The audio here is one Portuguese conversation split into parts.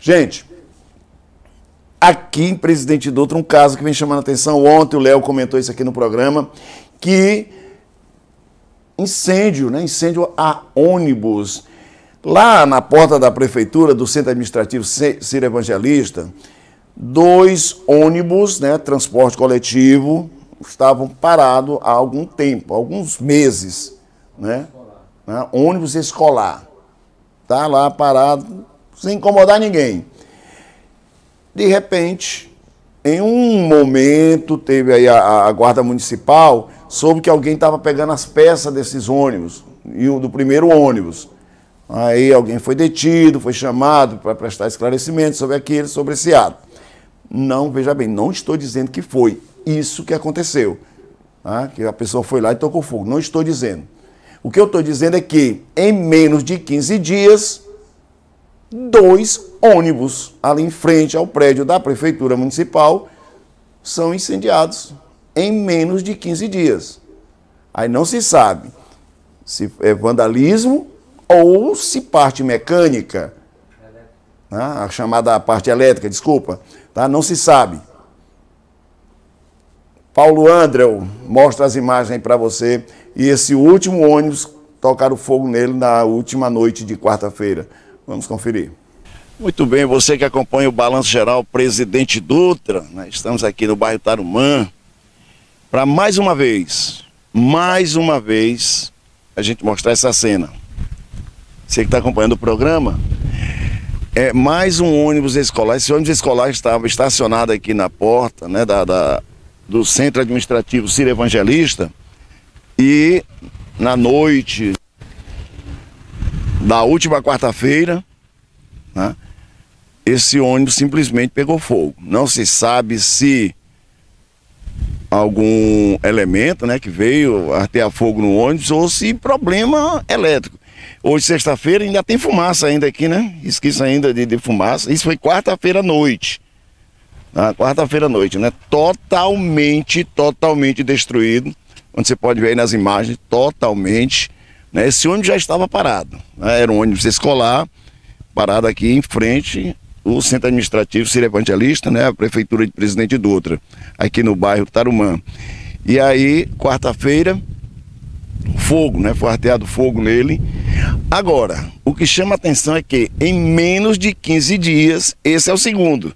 Gente, aqui em Presidente Dutra, um caso que vem chamando a atenção. Ontem o Léo comentou isso aqui no programa, que incêndio, né? Incêndio a ônibus. Lá na porta da prefeitura, do Centro Administrativo Ciro Evangelista, dois ônibus, né, transporte coletivo, estavam parados há algum tempo, alguns meses, né? né ônibus escolar. Tá lá parado, sem incomodar ninguém. De repente, em um momento, teve aí a, a guarda municipal, soube que alguém estava pegando as peças desses ônibus, do primeiro ônibus. Aí alguém foi detido, foi chamado para prestar esclarecimento sobre aquele, sobre esse ato. Não, veja bem, não estou dizendo que foi isso que aconteceu. Tá? Que a pessoa foi lá e tocou fogo. Não estou dizendo. O que eu estou dizendo é que em menos de 15 dias dois ônibus ali em frente ao prédio da Prefeitura Municipal são incendiados em menos de 15 dias. Aí não se sabe se é vandalismo ou se parte mecânica, né? a chamada parte elétrica, desculpa, tá? não se sabe. Paulo Andreu mostra as imagens para você e esse último ônibus tocaram fogo nele na última noite de quarta-feira. Vamos conferir. Muito bem, você que acompanha o Balanço Geral Presidente Dutra, né? estamos aqui no bairro Tarumã, para mais uma vez, mais uma vez, a gente mostrar essa cena. Você que está acompanhando o programa, é mais um ônibus escolar. Esse ônibus escolar estava estacionado aqui na porta né, da, da do Centro Administrativo Ciro Evangelista e na noite da última quarta-feira, né, esse ônibus simplesmente pegou fogo. Não se sabe se algum elemento né, que veio a fogo no ônibus ou se problema elétrico. Hoje, sexta-feira, ainda tem fumaça ainda aqui, né? Esquisa ainda de, de fumaça. Isso foi quarta-feira à noite. Ah, quarta-feira à noite, né? Totalmente, totalmente destruído. Onde você pode ver aí nas imagens, totalmente né? Esse ônibus já estava parado. Né? Era um ônibus escolar, parado aqui em frente o centro administrativo Ciro né? a prefeitura de Presidente Dutra, aqui no bairro Tarumã. E aí, quarta-feira, fogo, né? Foi arteado fogo nele. Agora, o que chama atenção é que em menos de 15 dias, esse é o segundo,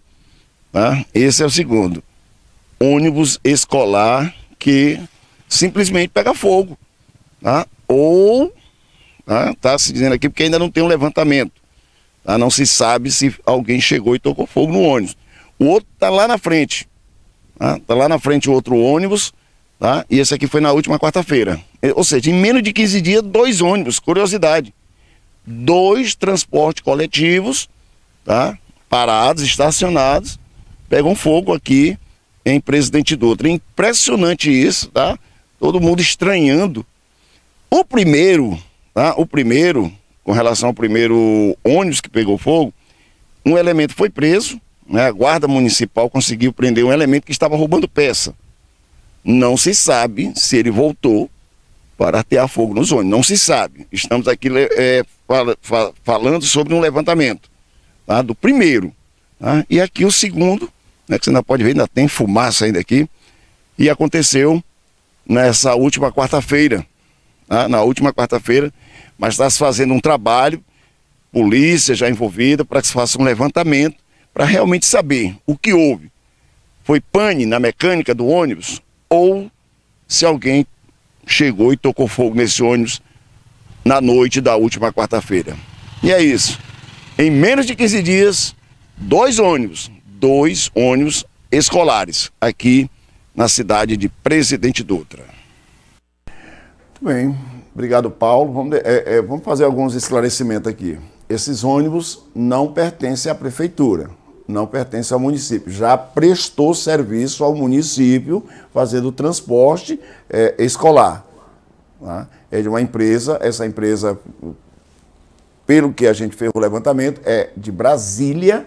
tá? Esse é o segundo. Ônibus escolar que simplesmente pega fogo, tá? ou está né, tá se dizendo aqui porque ainda não tem um levantamento. Tá? Não se sabe se alguém chegou e tocou fogo no ônibus. O outro está lá na frente. Está tá lá na frente o outro ônibus. Tá? E esse aqui foi na última quarta-feira. É, ou seja, em menos de 15 dias, dois ônibus. Curiosidade. Dois transportes coletivos tá? parados, estacionados, pegam fogo aqui em Presidente Dutra. Impressionante isso, tá? Todo mundo estranhando o primeiro, tá? O primeiro, com relação ao primeiro ônibus que pegou fogo, um elemento foi preso, né? A guarda municipal conseguiu prender um elemento que estava roubando peça. Não se sabe se ele voltou para atear fogo nos ônibus. Não se sabe. Estamos aqui é, fala, falando sobre um levantamento tá? do primeiro. Tá? E aqui o segundo, né, que você ainda pode ver, ainda tem fumaça ainda aqui. E aconteceu nessa última quarta-feira, né, na última quarta-feira, mas está se fazendo um trabalho, polícia já envolvida, para que se faça um levantamento, para realmente saber o que houve. Foi pane na mecânica do ônibus ou se alguém chegou e tocou fogo nesse ônibus na noite da última quarta-feira. E é isso. Em menos de 15 dias, dois ônibus, dois ônibus escolares aqui na cidade de Presidente Dutra bem, obrigado Paulo. Vamos, é, é, vamos fazer alguns esclarecimentos aqui. Esses ônibus não pertencem à prefeitura, não pertencem ao município. Já prestou serviço ao município fazendo transporte é, escolar. Tá? É de uma empresa, essa empresa, pelo que a gente fez o levantamento, é de Brasília,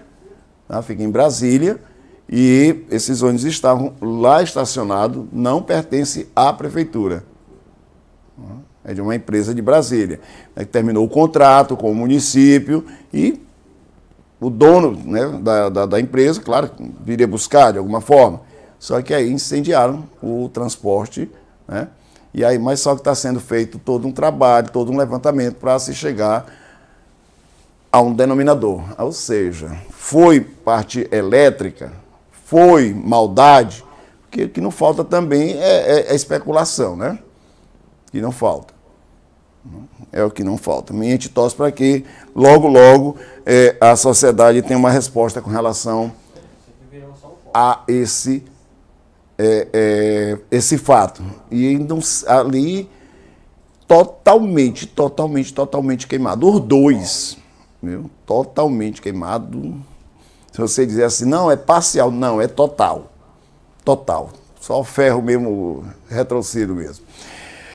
tá? fica em Brasília, e esses ônibus estavam lá estacionados, não pertence à prefeitura é de uma empresa de Brasília, que terminou o contrato com o município e o dono né, da, da, da, empresa, claro, viria buscar de alguma forma. Só que aí incendiaram o transporte, né? E aí, mas só que está sendo feito todo um trabalho, todo um levantamento para se chegar a um denominador. Ou seja, foi parte elétrica, foi maldade, o que não falta também é, é, é especulação, né? que não falta. É o que não falta. E a gente torce para que logo, logo é, a sociedade tenha uma resposta com relação a esse, é, é, esse fato. E não, ali totalmente, totalmente, totalmente queimado. Os dois, viu? totalmente queimado. Se você dizer assim, não, é parcial, não, é total. Total. Só ferro mesmo retrocedido mesmo.